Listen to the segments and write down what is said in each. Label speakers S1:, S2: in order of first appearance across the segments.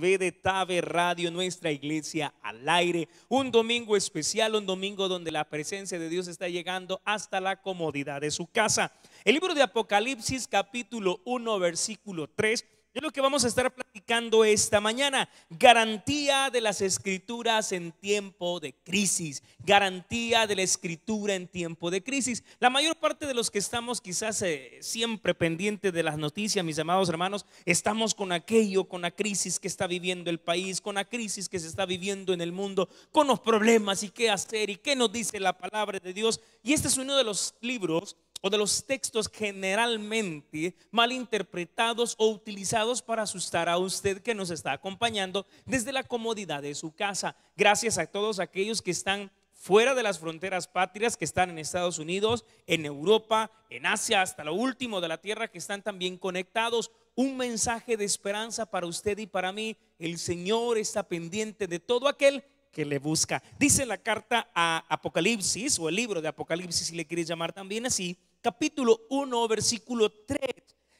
S1: TV de Tabe Radio, nuestra iglesia al aire. Un domingo especial, un domingo donde la presencia de Dios está llegando hasta la comodidad de su casa. El libro de Apocalipsis capítulo 1, versículo 3 es lo que vamos a estar platicando esta mañana. Garantía de las escrituras en tiempo de crisis. Garantía de la escritura en tiempo de crisis. La mayor parte de los que estamos quizás eh, siempre pendientes de las noticias, mis amados hermanos, estamos con aquello, con la crisis que está viviendo el país, con la crisis que se está viviendo en el mundo, con los problemas y qué hacer y qué nos dice la palabra de Dios. Y este es uno de los libros o de los textos generalmente malinterpretados o utilizados para asustar a usted que nos está acompañando desde la comodidad de su casa. Gracias a todos aquellos que están fuera de las fronteras patrias, que están en Estados Unidos, en Europa, en Asia, hasta lo último de la tierra, que están también conectados. Un mensaje de esperanza para usted y para mí. El Señor está pendiente de todo aquel que le busca. Dice la carta a Apocalipsis o el libro de Apocalipsis, si le quieres llamar también así, capítulo 1, versículo 3.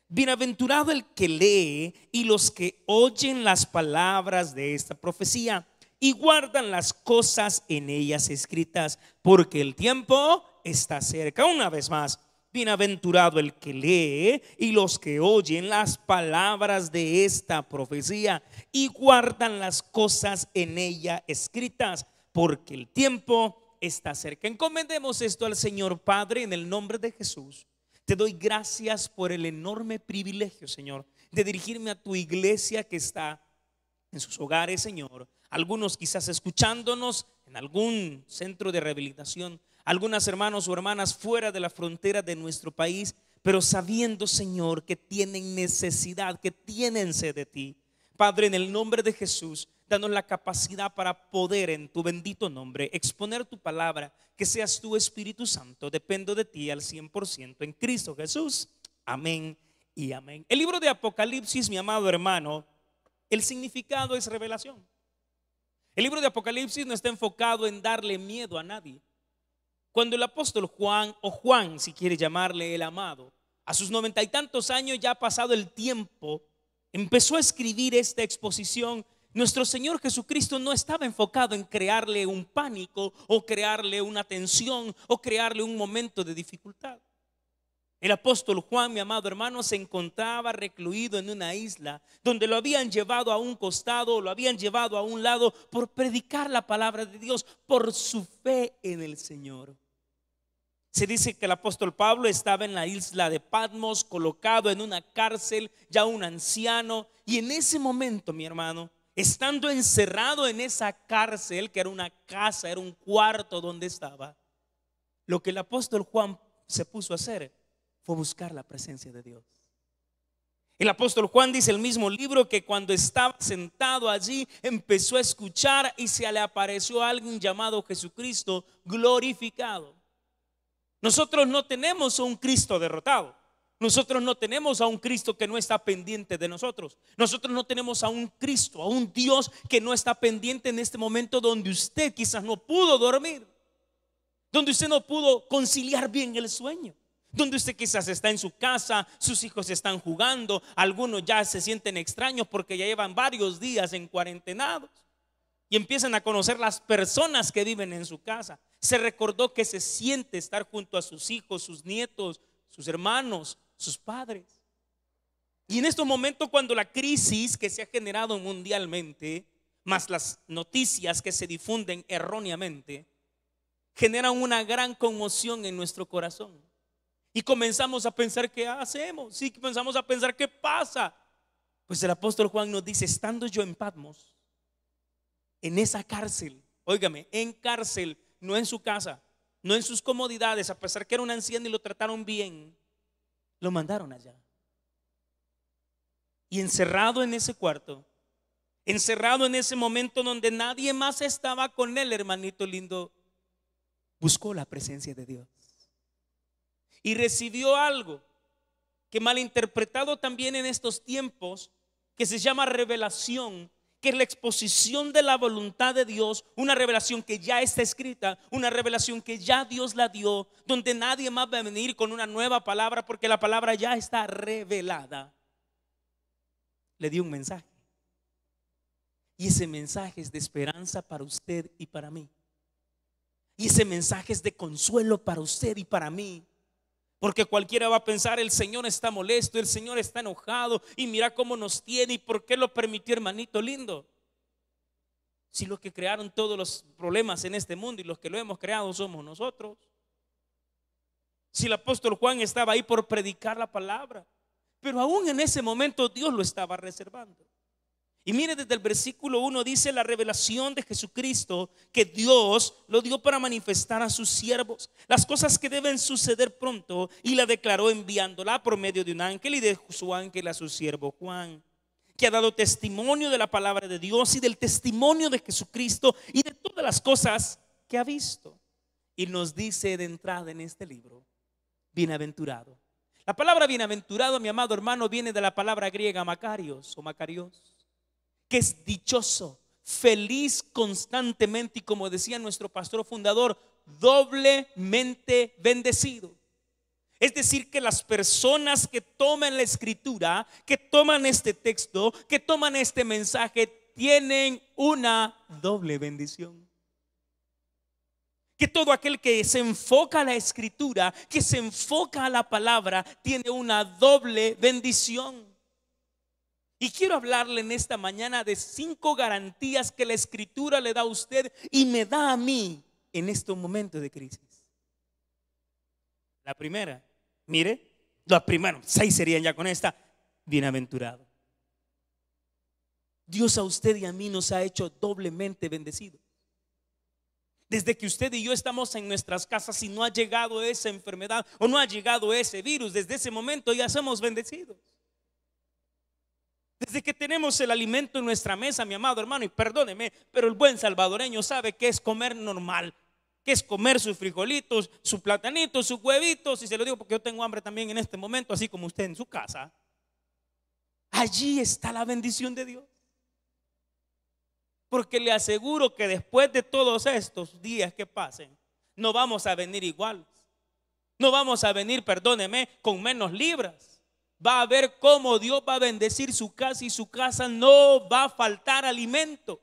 S1: Bienaventurado el que lee y los que oyen las palabras de esta profecía y guardan las cosas en ellas escritas, porque el tiempo está cerca. Una vez más, bienaventurado el que lee y los que oyen las palabras de esta profecía y guardan las cosas en ella escritas, porque el tiempo está cerca. Encomendemos esto al Señor Padre en el nombre de Jesús. Te doy gracias por el enorme privilegio, Señor, de dirigirme a tu iglesia que está en sus hogares, Señor. Algunos quizás escuchándonos en algún centro de rehabilitación, algunas hermanos o hermanas fuera de la frontera de nuestro país, pero sabiendo, Señor, que tienen necesidad, que tienen sed de ti. Padre, en el nombre de Jesús, Danos la capacidad para poder en tu bendito nombre exponer tu palabra, que seas tu Espíritu Santo. Dependo de ti al 100% en Cristo Jesús. Amén y amén. El libro de Apocalipsis, mi amado hermano, el significado es revelación. El libro de Apocalipsis no está enfocado en darle miedo a nadie. Cuando el apóstol Juan, o Juan si quiere llamarle el amado, a sus noventa y tantos años ya ha pasado el tiempo, empezó a escribir esta exposición nuestro Señor Jesucristo no estaba enfocado en crearle un pánico o crearle una tensión o crearle un momento de dificultad. El apóstol Juan, mi amado hermano, se encontraba recluido en una isla donde lo habían llevado a un costado lo habían llevado a un lado por predicar la palabra de Dios, por su fe en el Señor. Se dice que el apóstol Pablo estaba en la isla de Patmos, colocado en una cárcel, ya un anciano, y en ese momento, mi hermano, estando encerrado en esa cárcel, que era una casa, era un cuarto donde estaba, lo que el apóstol Juan se puso a hacer fue buscar la presencia de Dios. El apóstol Juan dice el mismo libro que cuando estaba sentado allí empezó a escuchar y se le apareció alguien llamado Jesucristo glorificado. Nosotros no tenemos un Cristo derrotado. Nosotros no tenemos a un Cristo que no está pendiente de nosotros. Nosotros no tenemos a un Cristo, a un Dios que no está pendiente en este momento donde usted quizás no pudo dormir, donde usted no pudo conciliar bien el sueño, donde usted quizás está en su casa, sus hijos están jugando, algunos ya se sienten extraños porque ya llevan varios días en cuarentenados y empiezan a conocer las personas que viven en su casa. Se recordó que se siente estar junto a sus hijos, sus nietos, sus hermanos, sus padres. Y en estos momentos cuando la crisis que se ha generado mundialmente, más las noticias que se difunden erróneamente, generan una gran conmoción en nuestro corazón. Y comenzamos a pensar qué hacemos, y comenzamos a pensar qué pasa. Pues el apóstol Juan nos dice, estando yo en Patmos, en esa cárcel, óigame, en cárcel, no en su casa, no en sus comodidades, a pesar que era un anciano y lo trataron bien, lo mandaron allá. Y encerrado en ese cuarto, encerrado en ese momento donde nadie más estaba con él, hermanito lindo, buscó la presencia de Dios. Y recibió algo que malinterpretado también en estos tiempos, que se llama revelación que la exposición de la voluntad de Dios, una revelación que ya está escrita, una revelación que ya Dios la dio, donde nadie más va a venir con una nueva palabra porque la palabra ya está revelada, le dio un mensaje. Y ese mensaje es de esperanza para usted y para mí. Y ese mensaje es de consuelo para usted y para mí. Porque cualquiera va a pensar, el Señor está molesto, el Señor está enojado y mira cómo nos tiene y por qué lo permitió, hermanito lindo. Si los que crearon todos los problemas en este mundo y los que lo hemos creado somos nosotros. Si el apóstol Juan estaba ahí por predicar la palabra, pero aún en ese momento Dios lo estaba reservando. Y mire, desde el versículo 1 dice la revelación de Jesucristo que Dios lo dio para manifestar a sus siervos las cosas que deben suceder pronto y la declaró enviándola por medio de un ángel y de su ángel a su siervo Juan, que ha dado testimonio de la palabra de Dios y del testimonio de Jesucristo y de todas las cosas que ha visto. Y nos dice de entrada en este libro, bienaventurado. La palabra bienaventurado, mi amado hermano, viene de la palabra griega Macarios o Macarios que es dichoso, feliz constantemente y como decía nuestro pastor fundador, doblemente bendecido. Es decir, que las personas que toman la escritura, que toman este texto, que toman este mensaje, tienen una doble bendición. Que todo aquel que se enfoca a la escritura, que se enfoca a la palabra, tiene una doble bendición. Y quiero hablarle en esta mañana de cinco garantías que la escritura le da a usted y me da a mí en este momentos de crisis. La primera, mire, la primera, seis serían ya con esta, bienaventurado. Dios a usted y a mí nos ha hecho doblemente bendecidos. Desde que usted y yo estamos en nuestras casas y no ha llegado esa enfermedad o no ha llegado ese virus, desde ese momento ya somos bendecidos. Desde que tenemos el alimento en nuestra mesa, mi amado hermano, y perdóneme, pero el buen salvadoreño sabe que es comer normal, que es comer sus frijolitos, sus platanitos, sus huevitos, y se lo digo porque yo tengo hambre también en este momento, así como usted en su casa. Allí está la bendición de Dios. Porque le aseguro que después de todos estos días que pasen, no vamos a venir igual No vamos a venir, perdóneme, con menos libras va a ver cómo Dios va a bendecir su casa y su casa no va a faltar alimento.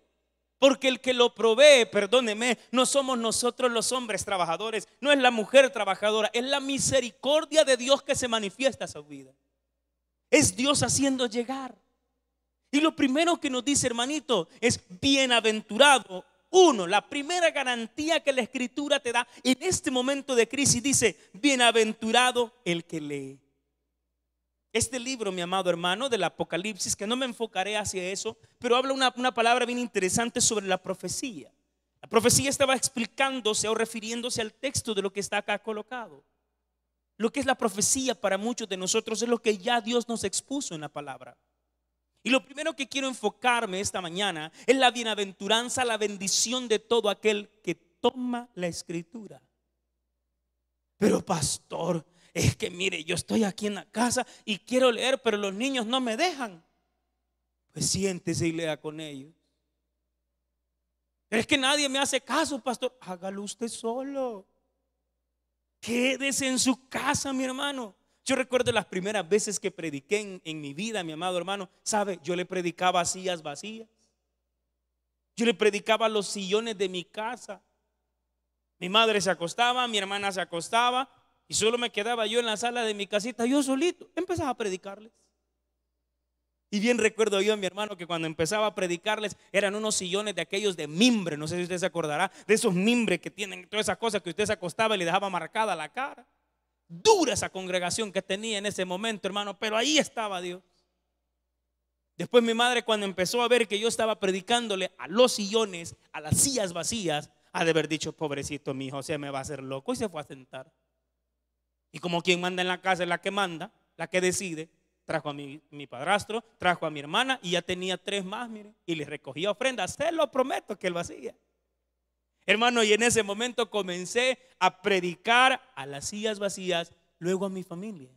S1: Porque el que lo provee, perdóneme, no somos nosotros los hombres trabajadores, no es la mujer trabajadora, es la misericordia de Dios que se manifiesta en su vida. Es Dios haciendo llegar. Y lo primero que nos dice, hermanito, es bienaventurado. Uno, la primera garantía que la escritura te da en este momento de crisis dice, bienaventurado el que lee. Este libro, mi amado hermano, del Apocalipsis, que no me enfocaré hacia eso, pero habla una, palabra bien interesante sobre la profecía. La profecía estaba explicándose o refiriéndose al texto de lo que está acá colocado. Lo que es la profecía para muchos de nosotros es lo que ya Dios nos expuso en la palabra. Y lo primero que quiero enfocarme esta mañana es la bienaventuranza, la bendición de todo aquel que toma la escritura. Pero pastor, es que mire, yo estoy aquí en la casa y quiero leer, pero los niños no me dejan. Pues siéntese y lea con ellos. es que nadie me hace caso, pastor. Hágalo usted solo. Quédese en su casa, mi hermano. Yo recuerdo las primeras veces que prediqué en, mi vida, mi amado hermano. ¿Sabe? Yo le predicaba sillas vacías. Yo le predicaba los sillones de mi casa. Mi madre se acostaba, mi hermana se acostaba, y solo me quedaba yo en la sala de mi casita, yo solito, empezaba a predicarles. Y bien recuerdo yo a mi hermano que cuando empezaba a predicarles eran unos sillones de aquellos de mimbre, no sé si usted se acordará, de esos mimbre que tienen todas esas cosas que usted se acostaba y le dejaba marcada la cara. Dura esa congregación que tenía en ese momento, hermano, pero ahí estaba Dios. Después mi madre cuando empezó a ver que yo estaba predicándole a los sillones, a las sillas vacías, ha de haber dicho, pobrecito mi hijo, se me va a hacer loco y se fue a sentar. Y como quien manda en la casa es la que manda, la que decide, trajo a mi, padrastro, trajo a mi hermana y ya tenía tres más, mire, y le recogía ofrendas. Se lo prometo que lo hacía. Hermano, y en ese momento comencé a predicar a las sillas vacías, luego a mi familia.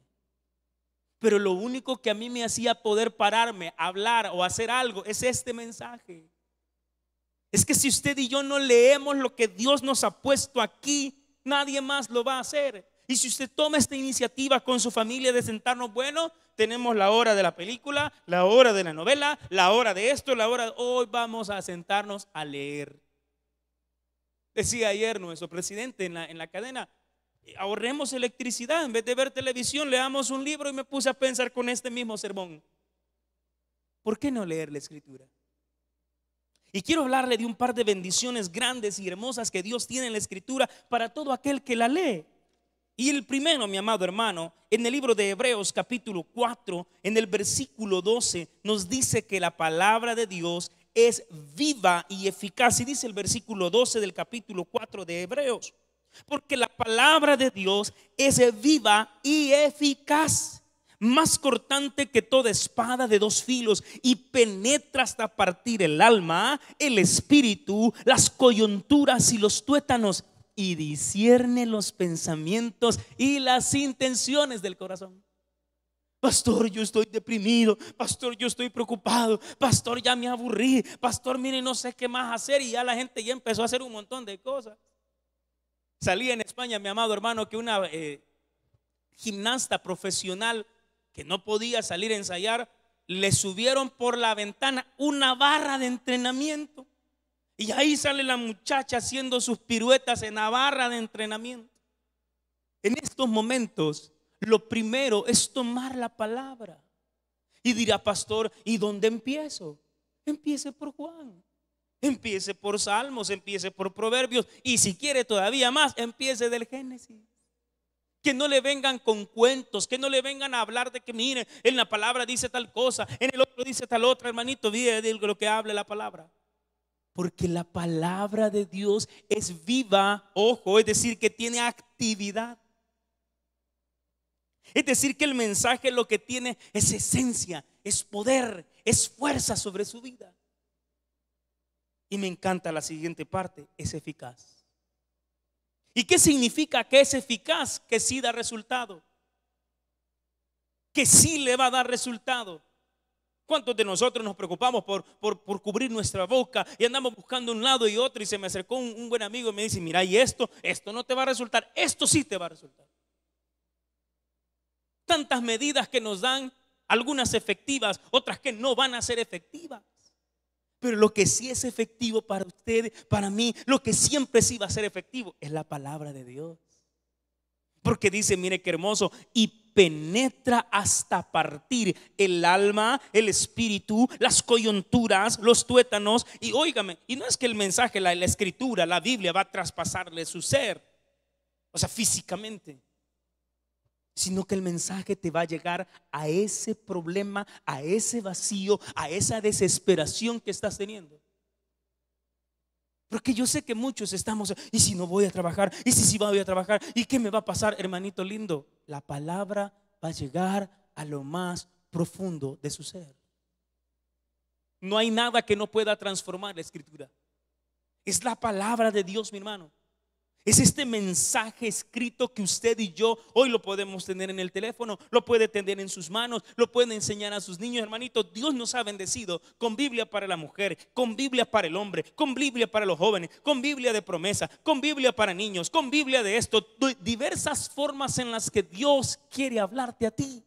S1: Pero lo único que a mí me hacía poder pararme, hablar o hacer algo es este mensaje. Es que si usted y yo no leemos lo que Dios nos ha puesto aquí, nadie más lo va a hacer. Y si usted toma esta iniciativa con su familia de sentarnos, bueno, tenemos la hora de la película, la hora de la novela, la hora de esto, la hora... De... Hoy vamos a sentarnos a leer. Decía ayer nuestro presidente en la, en la cadena, ahorremos electricidad, en vez de ver televisión, leamos un libro y me puse a pensar con este mismo sermón. ¿Por qué no leer la escritura? Y quiero hablarle de un par de bendiciones grandes y hermosas que Dios tiene en la escritura para todo aquel que la lee. Y el primero, mi amado hermano, en el libro de Hebreos capítulo 4, en el versículo 12, nos dice que la palabra de Dios es viva y eficaz. Y dice el versículo 12 del capítulo 4 de Hebreos. Porque la palabra de Dios es viva y eficaz, más cortante que toda espada de dos filos y penetra hasta partir el alma, el espíritu, las coyunturas y los tuétanos y discierne los pensamientos y las intenciones del corazón. Pastor, yo estoy deprimido. Pastor, yo estoy preocupado. Pastor, ya me aburrí. Pastor, mire, no sé qué más hacer. Y ya la gente ya empezó a hacer un montón de cosas. Salí en España, mi amado hermano, que una eh, gimnasta profesional que no podía salir a ensayar, le subieron por la ventana una barra de entrenamiento. Y ahí sale la muchacha haciendo sus piruetas en la barra de entrenamiento. En estos momentos, lo primero es tomar la palabra. Y dirá, pastor, ¿y dónde empiezo? Empiece por Juan. Empiece por Salmos, empiece por Proverbios. Y si quiere todavía más, empiece del Génesis. Que no le vengan con cuentos, que no le vengan a hablar de que, mire, en la palabra dice tal cosa, en el otro dice tal otra, hermanito, mire lo que habla la palabra. Porque la palabra de Dios es viva, ojo, es decir, que tiene actividad. Es decir, que el mensaje lo que tiene es esencia, es poder, es fuerza sobre su vida. Y me encanta la siguiente parte, es eficaz. ¿Y qué significa que es eficaz? Que sí da resultado. Que sí le va a dar resultado. ¿Cuántos de nosotros nos preocupamos por, por, cubrir nuestra boca y andamos buscando un lado y otro? Y se me acercó un, buen amigo y me dice, mira, y esto, esto no te va a resultar, esto sí te va a resultar. Tantas medidas que nos dan, algunas efectivas, otras que no van a ser efectivas. Pero lo que sí es efectivo para ustedes, para mí, lo que siempre sí va a ser efectivo es la palabra de Dios. Porque dice, mire qué hermoso, y penetra hasta partir el alma, el espíritu, las coyunturas, los tuétanos. Y óigame, y no es que el mensaje, la, escritura, la Biblia va a traspasarle su ser, o sea, físicamente sino que el mensaje te va a llegar a ese problema, a ese vacío, a esa desesperación que estás teniendo. Porque yo sé que muchos estamos, ¿y si no voy a trabajar? ¿Y si sí voy a trabajar? ¿Y qué me va a pasar, hermanito lindo? La palabra va a llegar a lo más profundo de su ser. No hay nada que no pueda transformar la escritura. Es la palabra de Dios, mi hermano. Es este mensaje escrito que usted y yo hoy lo podemos tener en el teléfono, lo puede tener en sus manos, lo puede enseñar a sus niños, hermanitos. Dios nos ha bendecido con Biblia para la mujer, con Biblia para el hombre, con Biblia para los jóvenes, con Biblia de promesa, con Biblia para niños, con Biblia de esto, diversas formas en las que Dios quiere hablarte a ti.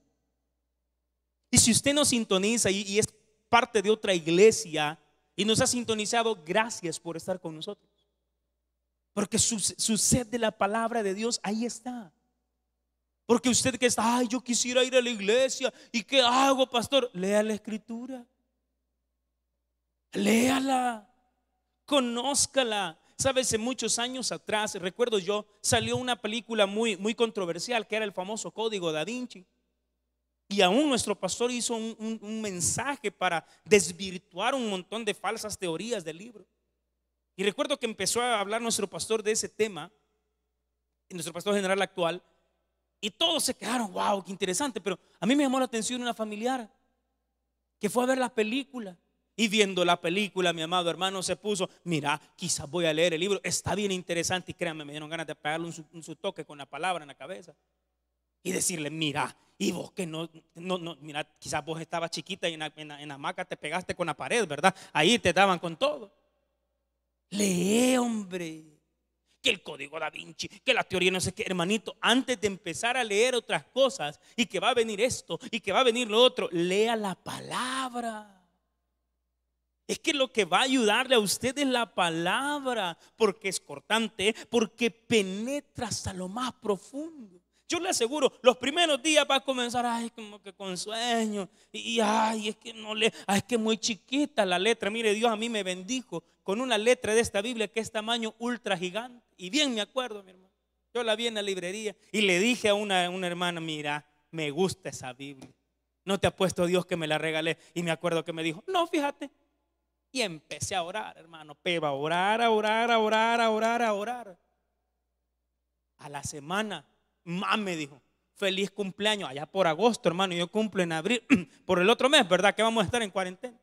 S1: Y si usted nos sintoniza y es parte de otra iglesia y nos ha sintonizado, gracias por estar con nosotros. Porque su, sed de la palabra de Dios ahí está. Porque usted que está, ay, yo quisiera ir a la iglesia. ¿Y qué hago, pastor? Lea la escritura. Léala. Conózcala. Sabes, muchos años atrás, recuerdo yo, salió una película muy, muy controversial que era el famoso Código da Vinci. Y aún nuestro pastor hizo un mensaje para desvirtuar un montón de falsas teorías del libro. Y recuerdo que empezó a hablar nuestro pastor de ese tema, nuestro pastor general actual, y todos se quedaron, wow, qué interesante, pero a mí me llamó la atención una familiar que fue a ver la película. Y viendo la película, mi amado hermano se puso, mira, quizás voy a leer el libro, está bien interesante y créanme, me dieron ganas de pegarle un, su toque con la palabra en la cabeza. Y decirle, mira, y vos que no, no, no mira, quizás vos estabas chiquita y en en, en hamaca te pegaste con la pared, ¿verdad? Ahí te daban con todo. Lee, hombre. Que el código da Vinci, que la teoría no sé qué, hermanito, antes de empezar a leer otras cosas y que va a venir esto y que va a venir lo otro, lea la palabra. Es que lo que va a ayudarle a usted es la palabra, porque es cortante, porque penetra hasta lo más profundo. Yo le aseguro, los primeros días va a comenzar, ay, como que con sueño, y ay, es que no le, ay, ah, es que muy chiquita la letra. Mire, Dios a mí me bendijo con una letra de esta Biblia que es tamaño ultra gigante. Y bien me acuerdo, mi hermano. Yo la vi en la librería y le dije a una, una hermana, mira, me gusta esa Biblia. No te ha puesto Dios que me la regalé. Y me acuerdo que me dijo, no, fíjate. Y empecé a orar, hermano. Peba, a orar, a orar, a orar, a orar, a orar. A la semana, más me dijo, feliz cumpleaños. Allá por agosto, hermano. Yo cumplo en abril, por el otro mes, ¿verdad? Que vamos a estar en cuarentena.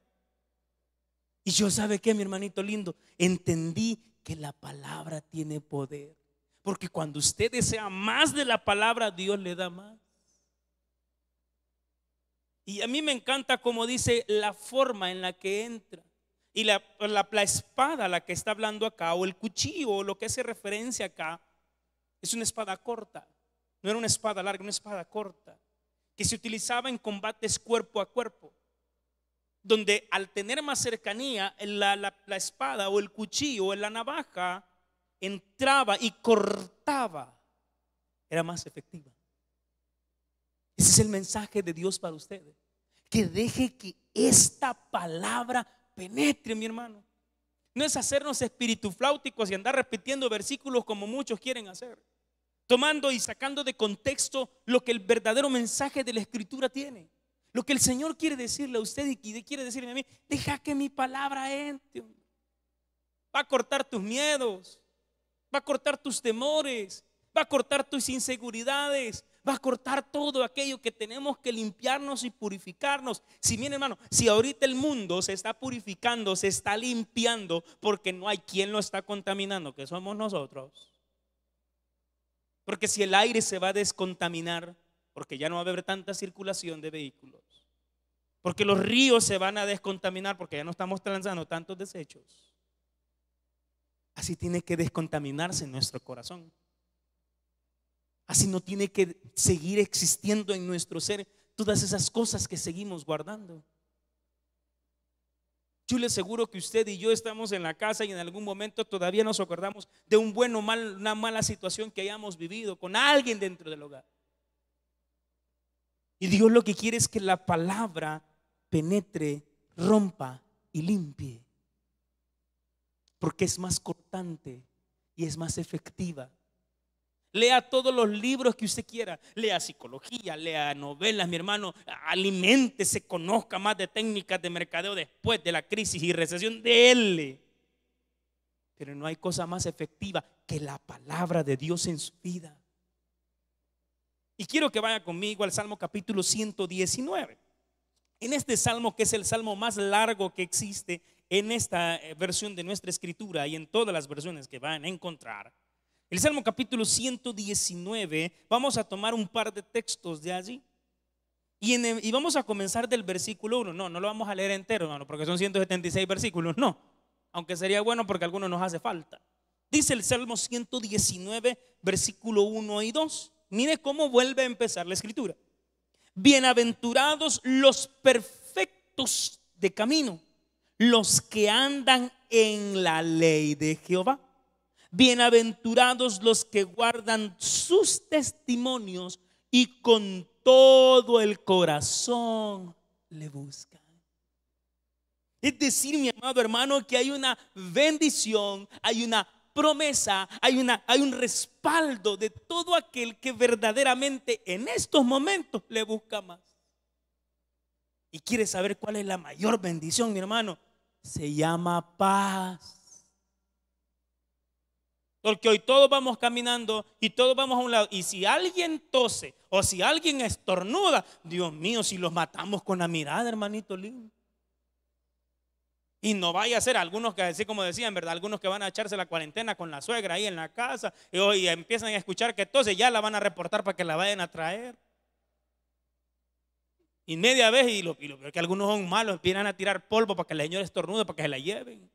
S1: Y yo sabe qué, mi hermanito lindo, entendí que la palabra tiene poder. Porque cuando usted desea más de la palabra, Dios le da más. Y a mí me encanta como dice la forma en la que entra. Y la, espada la que está hablando acá, o el cuchillo, o lo que hace referencia acá, es una espada corta. No era una espada larga, una espada corta. Que se utilizaba en combates cuerpo a cuerpo donde al tener más cercanía, la, espada o el cuchillo o la navaja entraba y cortaba, era más efectiva. Ese es el mensaje de Dios para ustedes. Que deje que esta palabra penetre, mi hermano. No es hacernos flauticos y andar repitiendo versículos como muchos quieren hacer. Tomando y sacando de contexto lo que el verdadero mensaje de la escritura tiene. Lo que el Señor quiere decirle a usted y quiere decirme a mí, deja que mi palabra entre. Va a cortar tus miedos, va a cortar tus temores, va a cortar tus inseguridades, va a cortar todo aquello que tenemos que limpiarnos y purificarnos. Si bien hermano, si ahorita el mundo se está purificando, se está limpiando, porque no hay quien lo está contaminando, que somos nosotros. Porque si el aire se va a descontaminar, porque ya no va a haber tanta circulación de vehículos, porque los ríos se van a descontaminar, porque ya no estamos transando tantos desechos. Así tiene que descontaminarse nuestro corazón. Así no tiene que seguir existiendo en nuestro ser todas esas cosas que seguimos guardando. Yo le aseguro que usted y yo estamos en la casa y en algún momento todavía nos acordamos de un bueno, mal, una mala situación que hayamos vivido con alguien dentro del hogar. Y Dios lo que quiere es que la palabra penetre, rompa y limpie. Porque es más cortante y es más efectiva. Lea todos los libros que usted quiera. Lea psicología, lea novelas, mi hermano. Alimente, se conozca más de técnicas de mercadeo después de la crisis y recesión. de él. Pero no hay cosa más efectiva que la palabra de Dios en su vida. Y quiero que vaya conmigo al Salmo capítulo 119. En este salmo, que es el salmo más largo que existe en esta eh, versión de nuestra escritura y en todas las versiones que van a encontrar, el Salmo capítulo 119, vamos a tomar un par de textos de allí. Y, vamos a comenzar del versículo 1. No, no lo vamos a leer entero, no, porque son 176 versículos. No, aunque sería bueno porque algunos nos hace falta. Dice el Salmo 119, versículo 1 y 2. Mire cómo vuelve a empezar la escritura. Bienaventurados los perfectos de camino, los que andan en la ley de Jehová. Bienaventurados los que guardan sus testimonios y con todo el corazón le buscan. Es decir, mi amado hermano, que hay una bendición, hay una promesa, hay, una, hay un respaldo de todo aquel que verdaderamente en estos momentos le busca más. Y quiere saber cuál es la mayor bendición, mi hermano. Se llama paz. Porque hoy todos vamos caminando y todos vamos a un lado. Y si alguien tose o si alguien estornuda, Dios mío, si los matamos con la mirada, hermanito lindo. Y no vaya a ser algunos que, así como decían, ¿verdad? Algunos que van a echarse la cuarentena con la suegra ahí en la casa y hoy empiezan a escuchar que entonces ya la van a reportar para que la vayan a traer. Y media vez, y lo, que algunos son malos, empiezan a tirar polvo para que el señor estornude, para que se la lleven.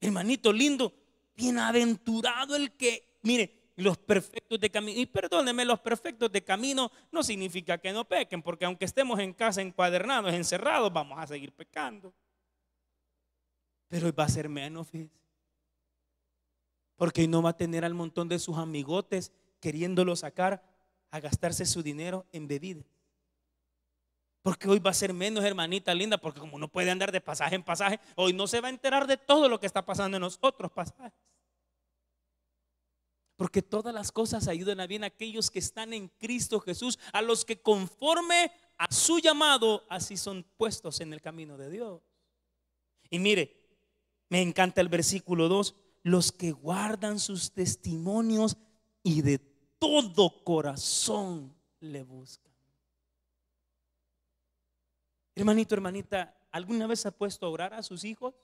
S1: Hermanito lindo, bienaventurado el que, mire, los perfectos de camino, y perdónenme, los perfectos de camino no significa que no pequen, porque aunque estemos en casa encuadernados, encerrados, vamos a seguir pecando. Pero va a ser menos, fíjese. Porque no va a tener al montón de sus amigotes queriéndolo sacar a gastarse su dinero en bebidas. Porque hoy va a ser menos, hermanita linda, porque como no puede andar de pasaje en pasaje, hoy no se va a enterar de todo lo que está pasando en los otros pasajes. Porque todas las cosas ayudan a bien a aquellos que están en Cristo Jesús, a los que conforme a su llamado, así son puestos en el camino de Dios. Y mire, me encanta el versículo 2, los que guardan sus testimonios y de todo corazón le buscan. Hermanito, hermanita, ¿alguna vez ha puesto a orar a sus hijos?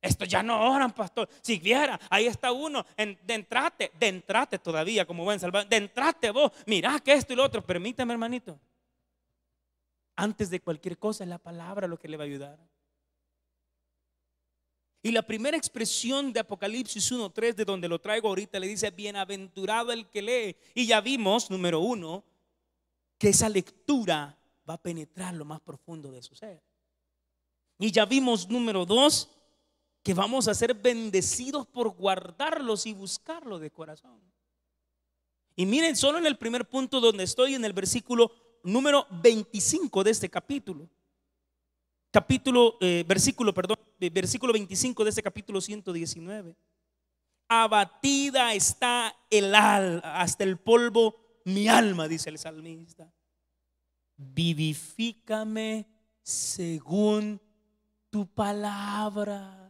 S1: Esto ya no oran, pastor. Si viera, ahí está uno, en, de entrate, entrate todavía, como buen salvador, de entrate vos, mirá que esto y lo otro. Permítame, hermanito. Antes de cualquier cosa, es la palabra lo que le va a ayudar. Y la primera expresión de Apocalipsis 1.3, de donde lo traigo ahorita, le dice, bienaventurado el que lee. Y ya vimos, número uno, que esa lectura va a penetrar lo más profundo de su ser. Y ya vimos, número dos, que vamos a ser bendecidos por guardarlos y buscarlos de corazón. Y miren, solo en el primer punto donde estoy, en el versículo número 25 de este capítulo capítulo, eh, versículo, perdón, versículo 25 de ese capítulo 119. Abatida está el al hasta el polvo mi alma, dice el salmista. Vivifícame según tu palabra.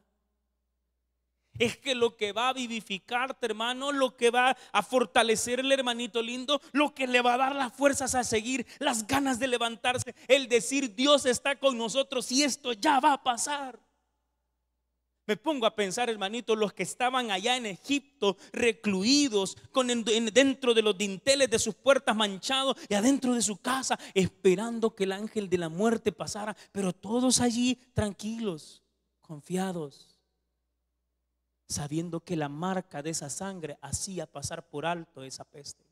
S1: Es que lo que va a vivificarte, hermano, lo que va a fortalecerle, hermanito lindo, lo que le va a dar las fuerzas a seguir, las ganas de levantarse, el decir Dios está con nosotros y esto ya va a pasar. Me pongo a pensar, hermanito, los que estaban allá en Egipto, recluidos, con dentro de los dinteles de sus puertas manchados y adentro de su casa, esperando que el ángel de la muerte pasara, pero todos allí tranquilos, confiados sabiendo que la marca de esa sangre hacía pasar por alto esa peste.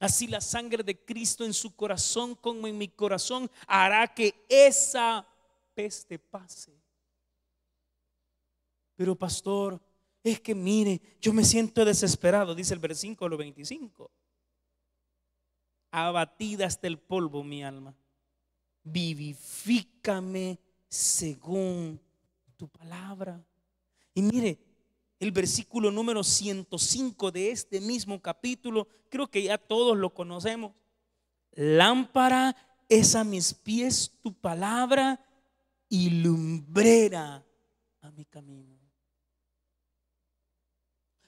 S1: Así la sangre de Cristo en su corazón como en mi corazón hará que esa peste pase. Pero pastor, es que mire, yo me siento desesperado, dice el versículo 25. Abatida hasta el polvo mi alma, vivifícame según tu palabra. Y mire, el versículo número 105 de este mismo capítulo, creo que ya todos lo conocemos. Lámpara es a mis pies tu palabra y lumbrera a mi camino.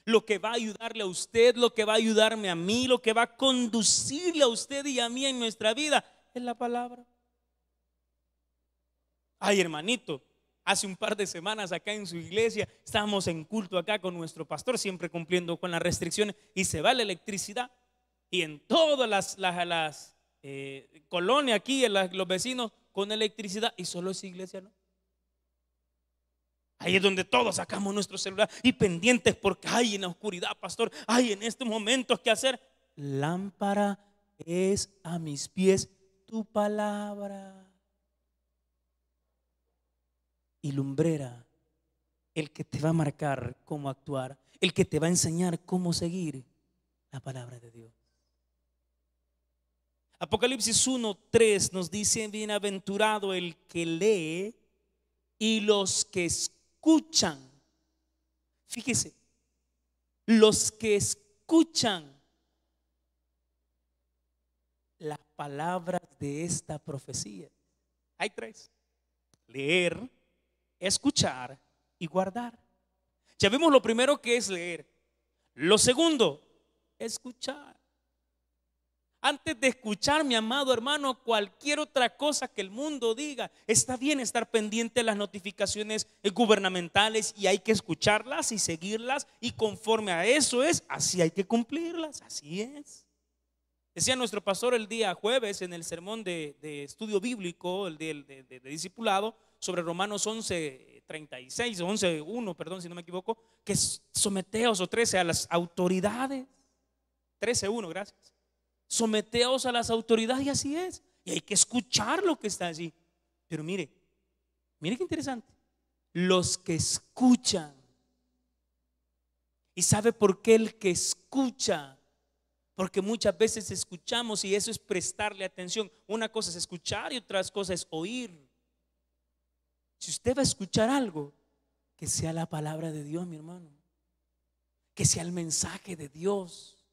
S1: Lo que va a ayudarle a usted, lo que va a ayudarme a mí, lo que va a conducirle a usted y a mí en nuestra vida es la palabra. Ay, hermanito, hace un par de semanas acá en su iglesia, estábamos en culto acá con nuestro pastor, siempre cumpliendo con las restricciones, y se va la electricidad. Y en todas las, eh, colonias aquí, en los vecinos con electricidad, y solo es iglesia no. Ahí es donde todos sacamos nuestro celular y pendientes porque hay en la oscuridad, pastor, hay en estos momentos que hacer. Lámpara es a mis pies tu palabra y lumbrera el que te va a marcar cómo actuar, el que te va a enseñar cómo seguir la palabra de Dios. Apocalipsis 1.3 nos dice, bienaventurado el que lee y los que escuchan. Fíjese, los que escuchan las palabras de esta profecía. Hay tres. Leer, escuchar y guardar. Ya vimos lo primero que es leer. Lo segundo, escuchar. Antes de escuchar, mi amado hermano, cualquier otra cosa que el mundo diga, está bien estar pendiente de las notificaciones gubernamentales y hay que escucharlas y seguirlas y conforme a eso es, así hay que cumplirlas, así es. Decía nuestro pastor el día jueves en el sermón de, estudio bíblico, el de, de discipulado, sobre Romanos 11, 36 11, 1, perdón si no me equivoco, que someteos o 13 a las autoridades. 13, 1, gracias. Someteos a las autoridades y así es. Y hay que escuchar lo que está allí. Pero mire, mire qué interesante. Los que escuchan. ¿Y sabe por qué el que escucha? Porque muchas veces escuchamos y eso es prestarle atención. Una cosa es escuchar y otra cosa es oír. Si usted va a escuchar algo, que sea la palabra de Dios, mi hermano. Que sea el mensaje de Dios.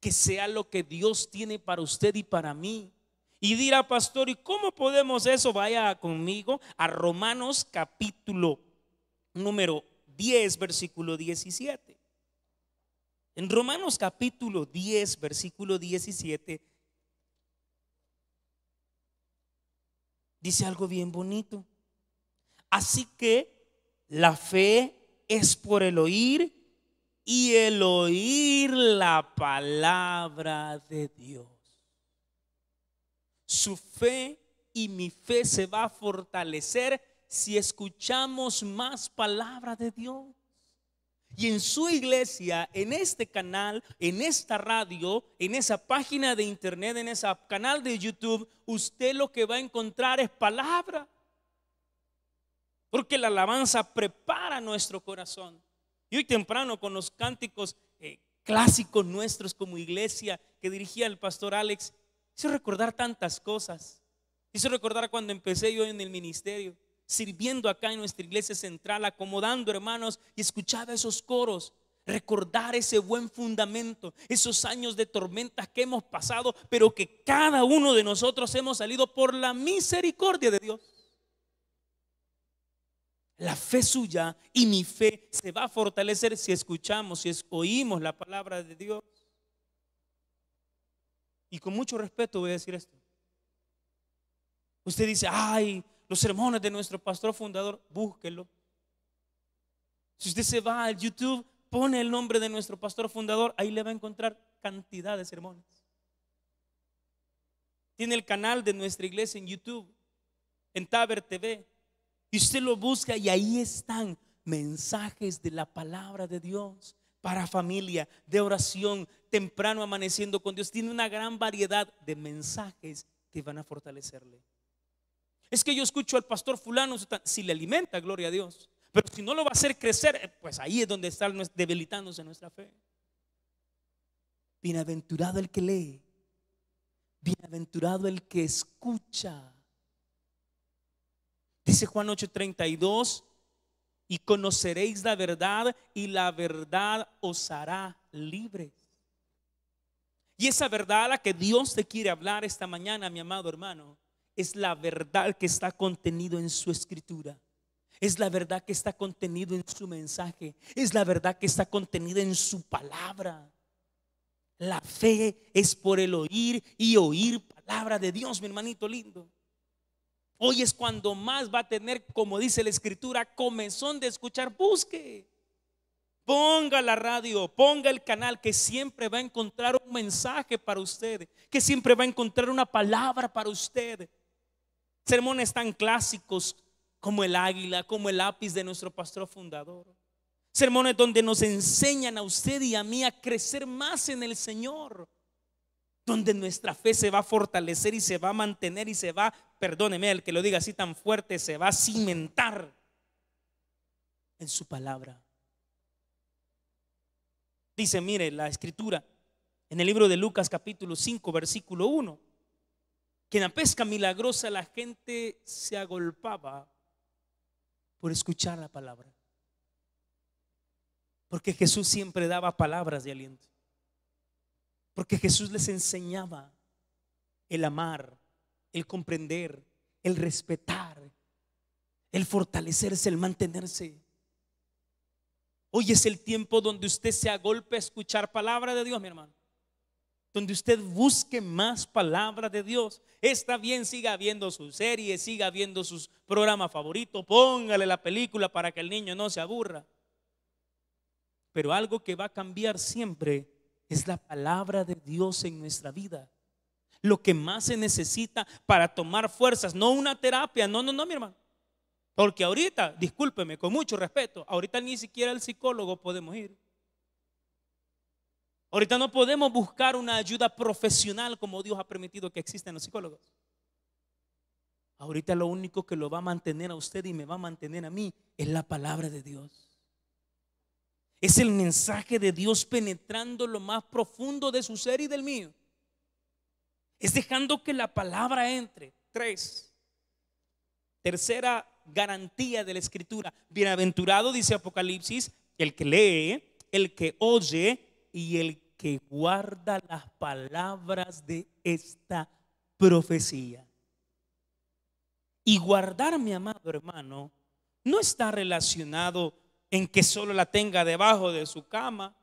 S1: Que sea lo que Dios tiene para usted y para mí. Y dirá, pastor, ¿y cómo podemos eso? Vaya conmigo a Romanos capítulo número 10, versículo 17. En Romanos capítulo 10, versículo 17, dice algo bien bonito. Así que la fe es por el oír y el oír la palabra de Dios. Su fe y mi fe se va a fortalecer si escuchamos más palabra de Dios. Y en su iglesia, en este canal, en esta radio, en esa página de internet, en ese canal de YouTube, usted lo que va a encontrar es palabra. Porque la alabanza prepara nuestro corazón. Y hoy temprano con los cánticos eh, clásicos nuestros como iglesia que dirigía el pastor Alex, hizo recordar tantas cosas. Hizo recordar cuando empecé yo en el ministerio, sirviendo acá en nuestra iglesia central, acomodando hermanos y escuchaba esos coros. Recordar ese buen fundamento, esos años de tormentas que hemos pasado, pero que cada uno de nosotros hemos salido por la misericordia de Dios la fe suya y mi fe se va a fortalecer si escuchamos, si oímos la palabra de Dios. Y con mucho respeto voy a decir esto. Usted dice, ay, los sermones de nuestro pastor fundador, búsquelo. Si usted se va al YouTube, pone el nombre de nuestro pastor fundador, ahí le va a encontrar cantidad de sermones. Tiene el canal de nuestra iglesia en YouTube, en Taber TV, y usted lo busca y ahí están mensajes de la palabra de Dios para familia, de oración, temprano amaneciendo con Dios. Tiene una gran variedad de mensajes que van a fortalecerle. Es que yo escucho al pastor fulano, si le alimenta, gloria a Dios. Pero si no lo va a hacer crecer, eh, pues ahí es donde está debilitándose nuestra fe. Bienaventurado el que lee. Bienaventurado el que escucha. Dice Juan 8:32, y conoceréis la verdad y la verdad os hará libres. Y esa verdad a la que Dios te quiere hablar esta mañana, mi amado hermano, es la verdad que está contenido en su escritura. Es la verdad que está contenido en su mensaje. Es la verdad que está contenida en su palabra. La fe es por el oír y oír palabra de Dios, mi hermanito lindo. Hoy es cuando más va a tener, como dice la escritura, comenzón de escuchar. Busque. Ponga la radio, ponga el canal que siempre va a encontrar un mensaje para usted, que siempre va a encontrar una palabra para usted. Sermones tan clásicos como el águila, como el lápiz de nuestro pastor fundador. Sermones donde nos enseñan a usted y a mí a crecer más en el Señor donde nuestra fe se va a fortalecer y se va a mantener y se va, perdóneme el que lo diga así tan fuerte, se va a cimentar en su palabra. Dice, mire, la escritura en el libro de Lucas capítulo 5, versículo 1, que en la pesca milagrosa la gente se agolpaba por escuchar la palabra. Porque Jesús siempre daba palabras de aliento. Porque Jesús les enseñaba el amar, el comprender, el respetar, el fortalecerse, el mantenerse. Hoy es el tiempo donde usted se agolpe a escuchar palabra de Dios, mi hermano. Donde usted busque más palabra de Dios. Está bien, siga viendo sus series, siga viendo sus programas favoritos, póngale la película para que el niño no se aburra. Pero algo que va a cambiar siempre es la palabra de Dios en nuestra vida. Lo que más se necesita para tomar fuerzas, no una terapia, no, no, no, mi hermano. Porque ahorita, discúlpeme, con mucho respeto, ahorita ni siquiera el psicólogo podemos ir. Ahorita no podemos buscar una ayuda profesional como Dios ha permitido que existan los psicólogos. Ahorita lo único que lo va a mantener a usted y me va a mantener a mí es la palabra de Dios. Es el mensaje de Dios penetrando lo más profundo de su ser y del mío. Es dejando que la palabra entre. Tres. Tercera garantía de la escritura. Bienaventurado, dice Apocalipsis, el que lee, el que oye y el que guarda las palabras de esta profecía. Y guardar, mi amado hermano, no está relacionado en que solo la tenga debajo de su cama.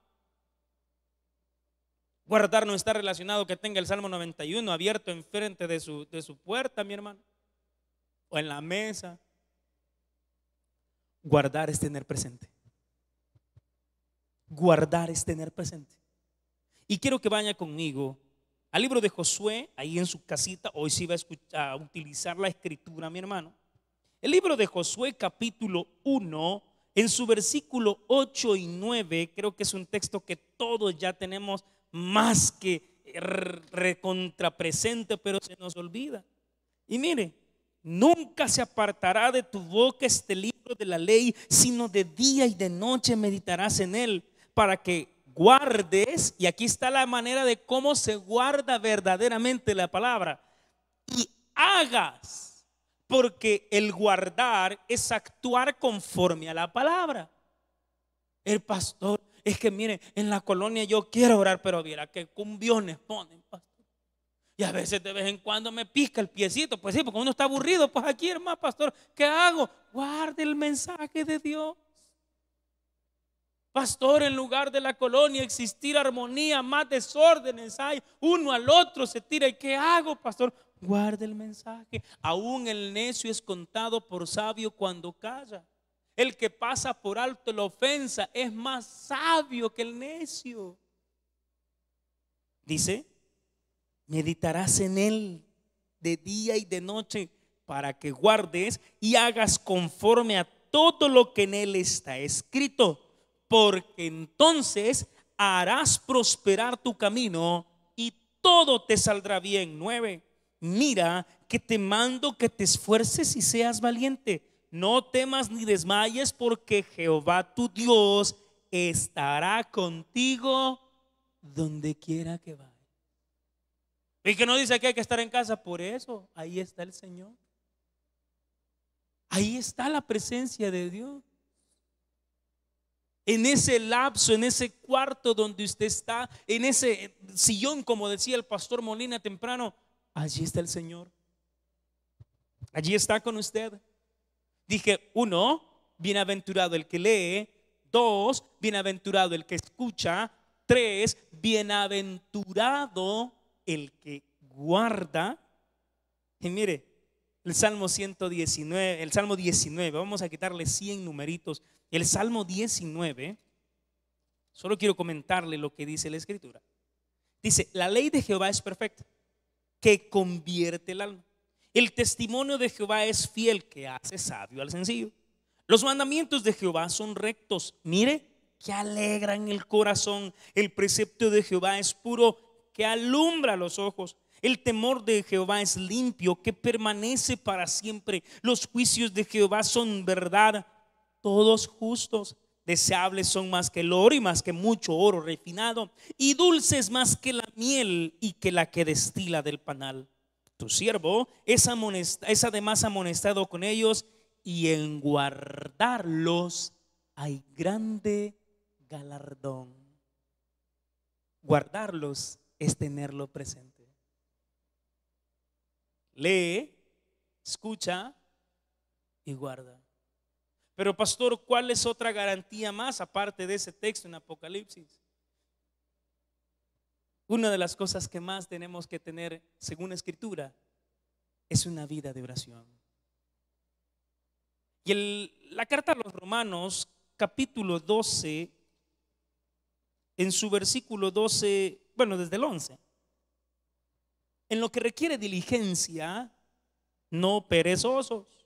S1: Guardar no está relacionado que tenga el Salmo 91 abierto enfrente de su, de su puerta, mi hermano, o en la mesa. Guardar es tener presente. Guardar es tener presente. Y quiero que vaya conmigo al libro de Josué, ahí en su casita, hoy si va a, escuchar, a utilizar la escritura, mi hermano. El libro de Josué capítulo 1, en su versículo 8 y 9, creo que es un texto que todos ya tenemos más que recontrapresente, pero se nos olvida. Y mire, nunca se apartará de tu boca este libro de la ley, sino de día y de noche meditarás en él, para que guardes, y aquí está la manera de cómo se guarda verdaderamente la palabra, y hagas porque el guardar es actuar conforme a la palabra. El pastor, es que mire, en la colonia yo quiero orar, pero viera que cumbiones ponen, pastor. Y a veces de vez en cuando me pica el piecito. Pues sí, porque uno está aburrido. Pues aquí, hermano, pastor, ¿qué hago? Guarde el mensaje de Dios. Pastor, en lugar de la colonia existir armonía, más desórdenes hay. Uno al otro se tira. ¿Y qué hago, pastor? Guarda el mensaje. Aún el necio es contado por sabio cuando calla. El que pasa por alto la ofensa es más sabio que el necio. Dice, meditarás en él de día y de noche para que guardes y hagas conforme a todo lo que en él está escrito, porque entonces harás prosperar tu camino y todo te saldrá bien. nueve mira que te mando que te esfuerces y seas valiente. No temas ni desmayes porque Jehová tu Dios estará contigo donde quiera que vaya Y que no dice que hay que estar en casa, por eso ahí está el Señor. Ahí está la presencia de Dios. En ese lapso, en ese cuarto donde usted está, en ese sillón, como decía el pastor Molina temprano, allí está el Señor. Allí está con usted. Dije, uno, bienaventurado el que lee. Dos, bienaventurado el que escucha. Tres, bienaventurado el que guarda. Y mire, el Salmo 119, el Salmo 19, vamos a quitarle 100 numeritos. El Salmo 19, solo quiero comentarle lo que dice la Escritura. Dice, la ley de Jehová es perfecta que convierte el alma. El testimonio de Jehová es fiel, que hace sabio al sencillo. Los mandamientos de Jehová son rectos, mire, que alegran el corazón. El precepto de Jehová es puro, que alumbra los ojos. El temor de Jehová es limpio, que permanece para siempre. Los juicios de Jehová son verdad, todos justos. Deseables son más que el oro y más que mucho oro refinado, y dulces más que la miel y que la que destila del panal. Tu siervo es, es además amonestado con ellos, y en guardarlos hay grande galardón. Guardarlos es tenerlo presente. Lee, escucha y guarda. Pero pastor, ¿cuál es otra garantía más aparte de ese texto en Apocalipsis? Una de las cosas que más tenemos que tener, según la Escritura, es una vida de oración. Y la carta a los Romanos, capítulo 12, en su versículo 12, bueno, desde el 11, en lo que requiere diligencia, no perezosos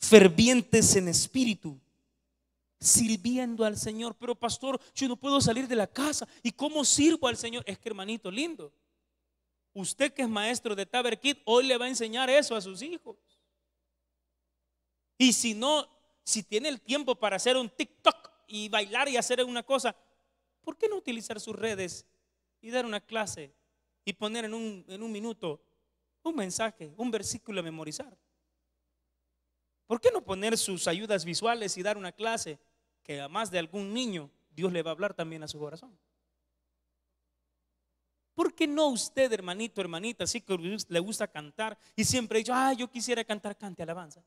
S1: fervientes en espíritu, sirviendo al Señor. Pero pastor, yo no puedo salir de la casa. ¿Y cómo sirvo al Señor? Es que hermanito lindo, usted que es maestro de Kid hoy le va a enseñar eso a sus hijos. Y si no, si tiene el tiempo para hacer un TikTok y bailar y hacer una cosa, ¿por qué no utilizar sus redes y dar una clase y poner en un, en un minuto un mensaje, un versículo a memorizar? ¿Por qué no poner sus ayudas visuales y dar una clase que además de algún niño Dios le va a hablar también a su corazón? ¿Por qué no usted, hermanito, hermanita, así que le gusta cantar y siempre dicho, ah, yo quisiera cantar, cante alabanza?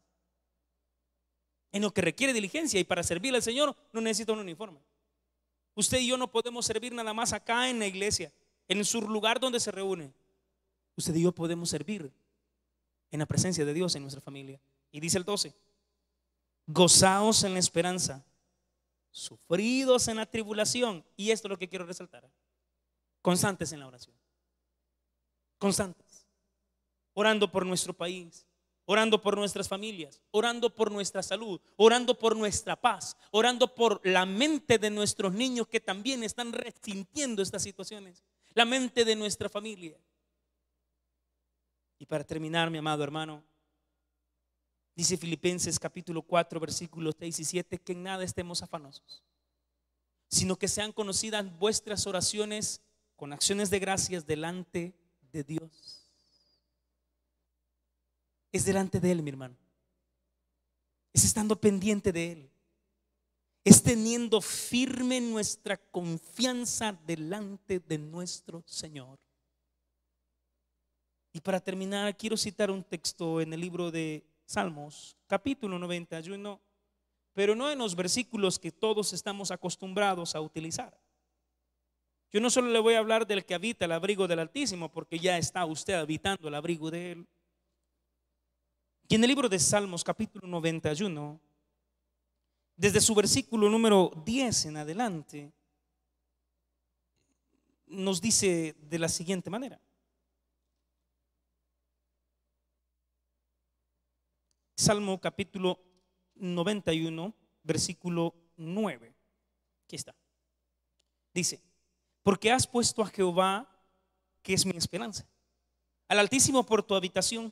S1: En lo que requiere diligencia y para servir al Señor no necesita un uniforme. Usted y yo no podemos servir nada más acá en la iglesia, en su lugar donde se reúne. Usted y yo podemos servir en la presencia de Dios en nuestra familia. Y dice el 12, gozaos en la esperanza, sufridos en la tribulación. Y esto es lo que quiero resaltar. Constantes en la oración. Constantes. Orando por nuestro país, orando por nuestras familias, orando por nuestra salud, orando por nuestra paz, orando por la mente de nuestros niños que también están resintiendo estas situaciones, la mente de nuestra familia. Y para terminar, mi amado hermano, Dice Filipenses capítulo 4, versículos 6 y 7, que en nada estemos afanosos, sino que sean conocidas vuestras oraciones con acciones de gracias delante de Dios. Es delante de Él, mi hermano. Es estando pendiente de Él. Es teniendo firme nuestra confianza delante de nuestro Señor. Y para terminar, quiero citar un texto en el libro de Salmos, capítulo 91, pero no en los versículos que todos estamos acostumbrados a utilizar. Yo no solo le voy a hablar del que habita el abrigo del Altísimo, porque ya está usted habitando el abrigo de él. Y en el libro de Salmos, capítulo 91, desde su versículo número 10 en adelante, nos dice de la siguiente manera. Salmo capítulo 91, versículo 9. Aquí está. Dice, porque has puesto a Jehová, que es mi esperanza, al Altísimo por tu habitación,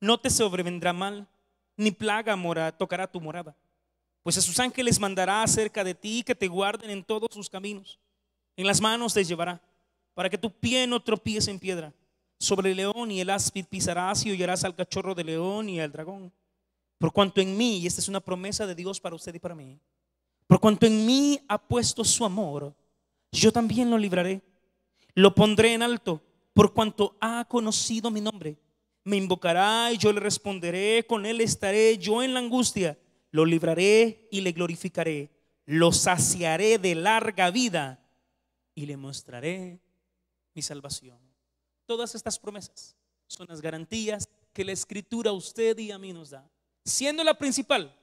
S1: no te sobrevendrá mal, ni plaga mora, tocará tu morada. Pues a sus ángeles mandará acerca de ti que te guarden en todos sus caminos. En las manos te llevará, para que tu pie no tropiece en piedra. Sobre el león y el áspid pisarás y hollarás al cachorro de león y al dragón. Por cuanto en mí, y esta es una promesa de Dios para usted y para mí, por cuanto en mí ha puesto su amor, yo también lo libraré. Lo pondré en alto, por cuanto ha conocido mi nombre. Me invocará y yo le responderé, con él estaré yo en la angustia. Lo libraré y le glorificaré. Lo saciaré de larga vida y le mostraré mi salvación. Todas estas promesas son las garantías que la escritura a usted y a mí nos da siendo la principal,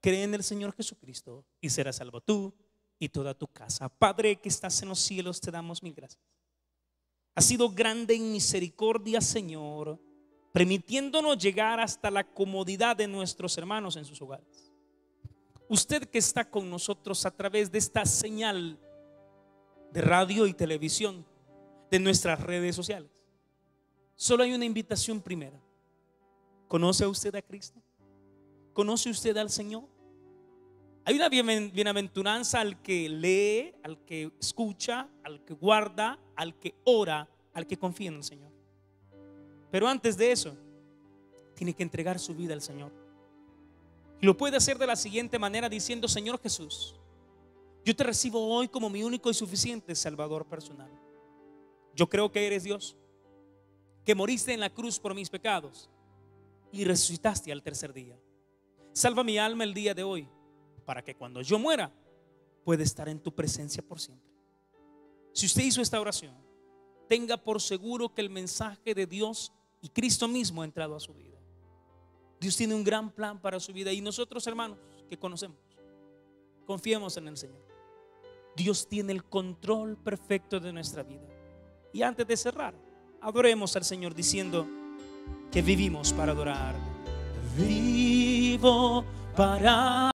S1: cree en el Señor Jesucristo y será salvo tú y toda tu casa. Padre que estás en los cielos, te damos mil gracias. Ha sido grande en misericordia, Señor, permitiéndonos llegar hasta la comodidad de nuestros hermanos en sus hogares. Usted que está con nosotros a través de esta señal de radio y televisión, de nuestras redes sociales. Solo hay una invitación primera. ¿Conoce usted a Cristo? ¿Conoce usted al Señor? Hay una bienaventuranza al que lee, al que escucha, al que guarda, al que ora, al que confía en el Señor. Pero antes de eso, tiene que entregar su vida al Señor. Y lo puede hacer de la siguiente manera diciendo, Señor Jesús, yo te recibo hoy como mi único y suficiente Salvador personal. Yo creo que eres Dios, que moriste en la cruz por mis pecados y resucitaste al tercer día. Salva mi alma el día de hoy, para que cuando yo muera pueda estar en tu presencia por siempre. Si usted hizo esta oración, tenga por seguro que el mensaje de Dios y Cristo mismo ha entrado a su vida. Dios tiene un gran plan para su vida y nosotros hermanos que conocemos, confiemos en el Señor. Dios tiene el control perfecto de nuestra vida. Y antes de cerrar, adoremos al Señor diciendo que vivimos para adorar vivo para